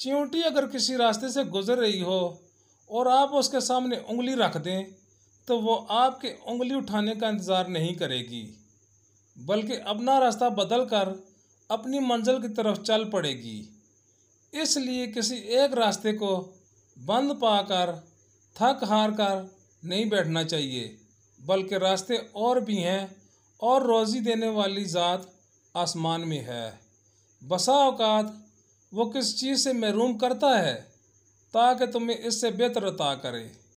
चींटी अगर किसी रास्ते से गुजर रही हो और आप उसके सामने उंगली रख दें तो वो आपके उंगली उठाने का इंतज़ार नहीं करेगी बल्कि अपना रास्ता बदल कर अपनी मंजिल की तरफ चल पड़ेगी इसलिए किसी एक रास्ते को बंद पाकर थक हार कर नहीं बैठना चाहिए बल्कि रास्ते और भी हैं और रोज़ी देने वाली ज़ात आसमान में है बसा अवकात वो किस चीज़ से महरूम करता है ताकि तुम्हें इससे बेहतर अता करे